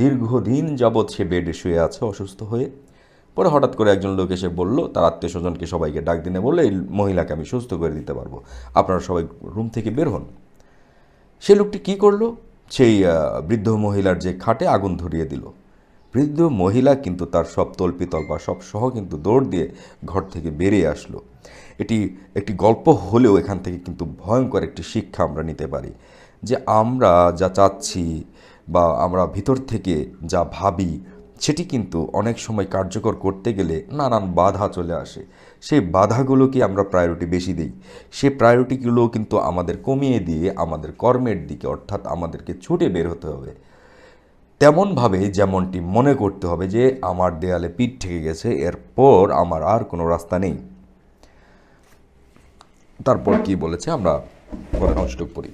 দীর্ঘদিন যাবৎ সে বেডে শুয়ে আছে অসুস্থ হয়ে পরে হঠাৎ করে একজন লোক এসে বলল তার আত্মীয় স্বজনকে সবাইকে ডাক দিনে বললে এই মহিলাকে আমি সুস্থ করে দিতে পারবো আপনারা সবাই রুম থেকে বের হন সে লোকটি কি করলো সেই বৃদ্ধ মহিলার যে খাটে আগুন ধরিয়ে দিল বৃদ্ধ মহিলা কিন্তু তার সব তল্পিতল বা সব সহ কিন্তু দৌড় দিয়ে ঘর থেকে বেরিয়ে আসলো এটি একটি গল্প হলেও এখান থেকে কিন্তু ভয়ঙ্কর একটি শিক্ষা আমরা নিতে পারি যে আমরা যা চাচ্ছি বা আমরা ভিতর থেকে যা ভাবি সেটি কিন্তু অনেক সময় কার্যকর করতে গেলে নানান বাধা চলে আসে সেই বাধাগুলোকে আমরা প্রায়োরিটি বেশি দিই সে প্রায়োরিটিগুলো কিন্তু আমাদের কমিয়ে দিয়ে আমাদের কর্মের দিকে অর্থাৎ আমাদেরকে ছুটে বের হতে হবে তেমনভাবে যেমনটি মনে করতে হবে যে আমার দেয়ালে পিঠ ঠেকে গেছে এরপর আমার আর কোনো রাস্তা নেই তারপর কি বলেছে আমরা পরে অংশটুক পড়ি